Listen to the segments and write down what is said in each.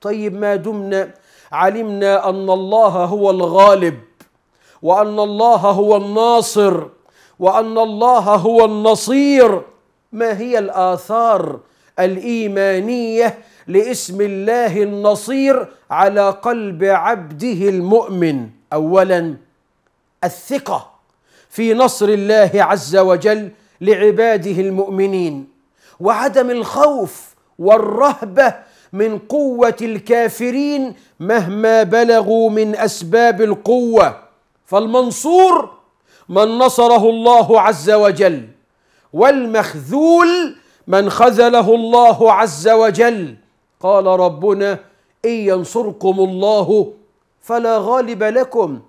طيب ما دمنا علمنا ان الله هو الغالب وان الله هو الناصر وان الله هو النصير ما هي الاثار الايمانيه لاسم الله النصير على قلب عبده المؤمن اولا الثقه في نصر الله عز وجل لعباده المؤمنين وعدم الخوف والرهبه من قوه الكافرين مهما بلغوا من اسباب القوه فالمنصور من نصره الله عز وجل والمخذول من خذله الله عز وجل قال ربنا ان ينصركم الله فلا غالب لكم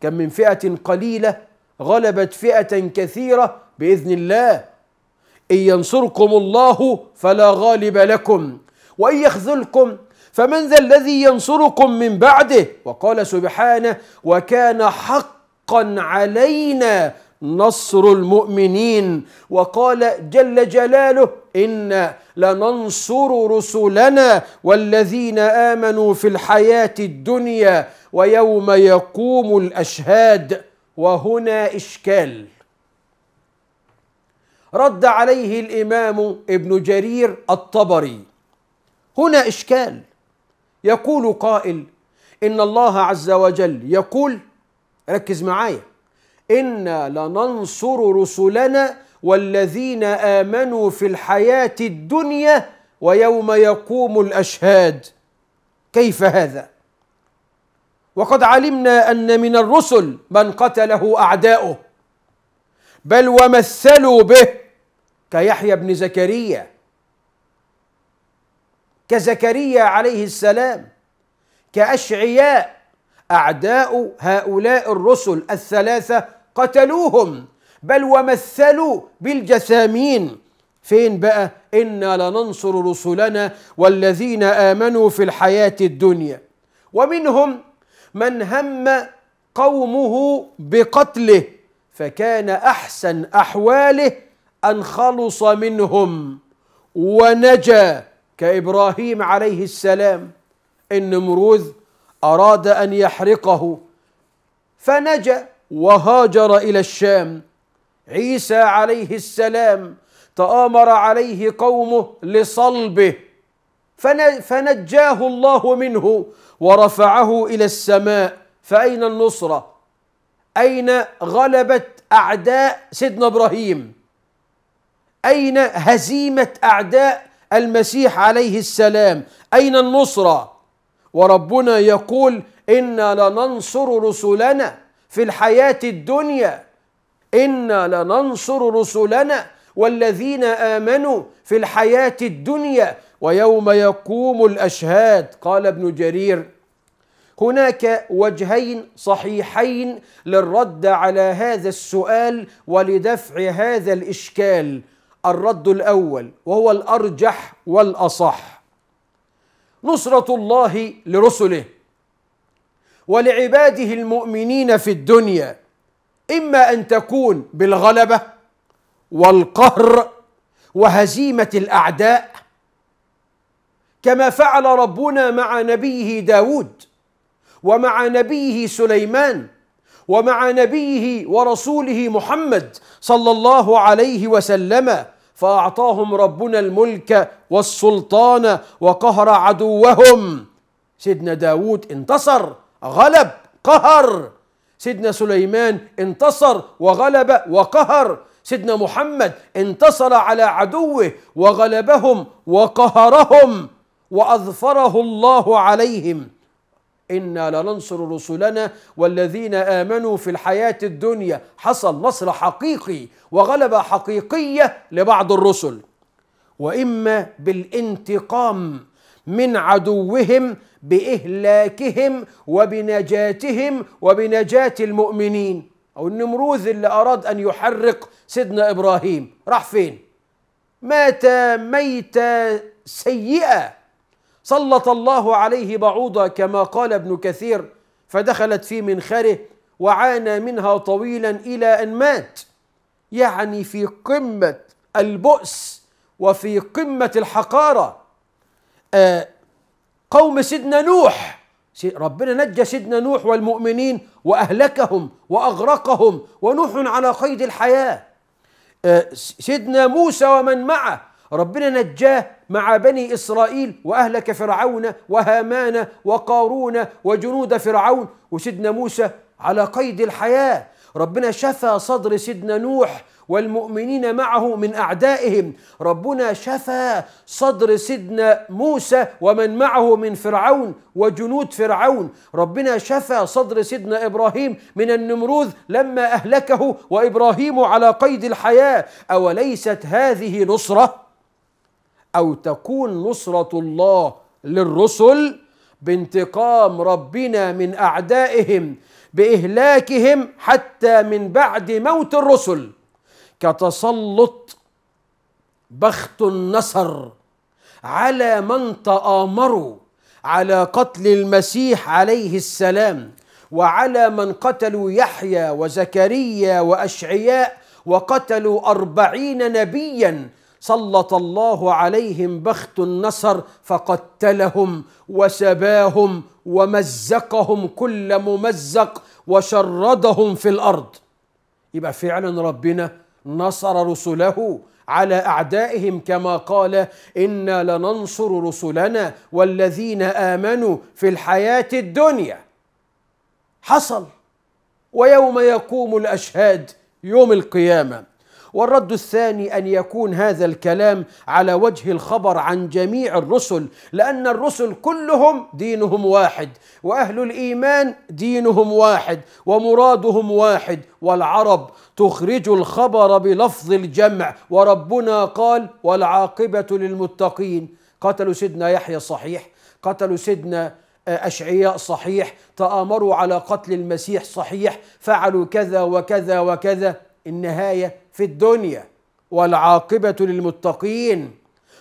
كم من فئه قليله غلبت فئه كثيره باذن الله ان ينصركم الله فلا غالب لكم وإن يخذلكم فمن ذا الذي ينصركم من بعده وقال سبحانه وكان حقا علينا نصر المؤمنين وقال جل جلاله إنا لننصر رسلنا والذين آمنوا في الحياة الدنيا ويوم يقوم الأشهاد وهنا إشكال رد عليه الإمام ابن جرير الطبري هنا إشكال يقول قائل إن الله عز وجل يقول ركز معايا إنا لننصر رسلنا والذين آمنوا في الحياة الدنيا ويوم يقوم الأشهاد كيف هذا؟ وقد علمنا أن من الرسل من قتله أعداؤه بل ومثلوا به كيحيى بن زكريا كزكريا عليه السلام كأشعياء أعداء هؤلاء الرسل الثلاثة قتلوهم بل ومثلوا بالجثامين فين بقى إنا لننصر رسلنا والذين آمنوا في الحياة الدنيا ومنهم من هم قومه بقتله فكان أحسن أحواله أن خلص منهم ونجا كابراهيم عليه السلام النمروذ اراد ان يحرقه فنجا وهاجر الى الشام عيسى عليه السلام تامر عليه قومه لصلبه فنجاه الله منه ورفعه الى السماء فاين النصره اين غلبه اعداء سيدنا ابراهيم اين هزيمه اعداء المسيح عليه السلام أين النصرة وربنا يقول إنا لننصر رسلنا في الحياة الدنيا إنا لننصر رسلنا والذين آمنوا في الحياة الدنيا ويوم يقوم الأشهاد قال ابن جرير هناك وجهين صحيحين للرد على هذا السؤال ولدفع هذا الإشكال الرد الاول وهو الارجح والاصح نصره الله لرسله ولعباده المؤمنين في الدنيا اما ان تكون بالغلبه والقهر وهزيمه الاعداء كما فعل ربنا مع نبيه داود ومع نبيه سليمان ومع نبيه ورسوله محمد صلى الله عليه وسلم فأعطاهم ربنا الملك والسلطان وقهر عدوهم سيدنا داود انتصر غلب قهر سيدنا سليمان انتصر وغلب وقهر سيدنا محمد انتصر على عدوه وغلبهم وقهرهم واظفره الله عليهم إنا لننصر رسلنا والذين آمنوا في الحياة الدنيا حصل نصر حقيقي وغلبة حقيقية لبعض الرسل وإما بالانتقام من عدوهم بإهلاكهم وبنجاتهم وبنجاة المؤمنين أو النمروذ اللي أراد أن يحرق سيدنا إبراهيم راح فين؟ مات ميتة سيئة سلط الله عليه بعوضة كما قال ابن كثير فدخلت في منخره وعانى منها طويلا إلى أن مات يعني في قمة البؤس وفي قمة الحقارة آه قوم سيدنا نوح ربنا نجى سيدنا نوح والمؤمنين وأهلكهم وأغرقهم ونوح على قيد الحياة آه، سيدنا موسى ومن معه ربنا نجاه مع بني إسرائيل وأهلك فرعون وهامان وقارون وجنود فرعون وسيدنا موسى على قيد الحياة ربنا شفى صدر سيدنا نوح والمؤمنين معه من أعدائهم ربنا شفى صدر سيدنا موسى ومن معه من فرعون وجنود فرعون ربنا شفى صدر سيدنا إبراهيم من النمروذ لما أهلكه وإبراهيم على قيد الحياة أوليست هذه نصرة او تكون نصره الله للرسل بانتقام ربنا من اعدائهم باهلاكهم حتى من بعد موت الرسل كتسلط بخت النصر على من تآمروا على قتل المسيح عليه السلام وعلى من قتلوا يحيى وزكريا وأشعياء وقتلوا أربعين نبيا سلط الله عليهم بخت النصر فقتلهم وسباهم ومزقهم كل ممزق وشردهم في الارض يبقى فعلا ربنا نصر رسله على اعدائهم كما قال انا لننصر رسلنا والذين امنوا في الحياه الدنيا حصل ويوم يقوم الاشهاد يوم القيامه والرد الثاني ان يكون هذا الكلام على وجه الخبر عن جميع الرسل لان الرسل كلهم دينهم واحد واهل الايمان دينهم واحد ومرادهم واحد والعرب تخرج الخبر بلفظ الجمع وربنا قال والعاقبه للمتقين قتلوا سيدنا يحيى صحيح قتلوا سيدنا آه، أشعياء صحيح تآمروا على قتل المسيح صحيح فعلوا كذا وكذا وكذا النهايه في الدنيا والعاقبه للمتقين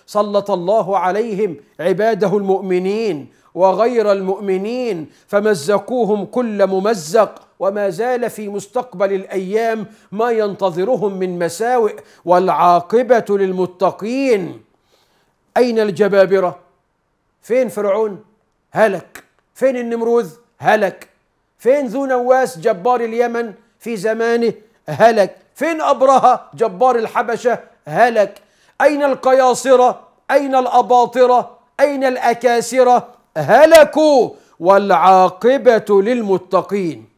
سلط الله عليهم عباده المؤمنين وغير المؤمنين فمزقوهم كل ممزق وما زال في مستقبل الايام ما ينتظرهم من مساوئ والعاقبه للمتقين اين الجبابره فين فرعون هلك فين النمروذ هلك فين ذو نواس جبار اليمن في زمانه هلك فين أبرهة جبار الحبشة هلك أين القياصرة أين الأباطرة أين الأكاسرة هلكوا والعاقبة للمتقين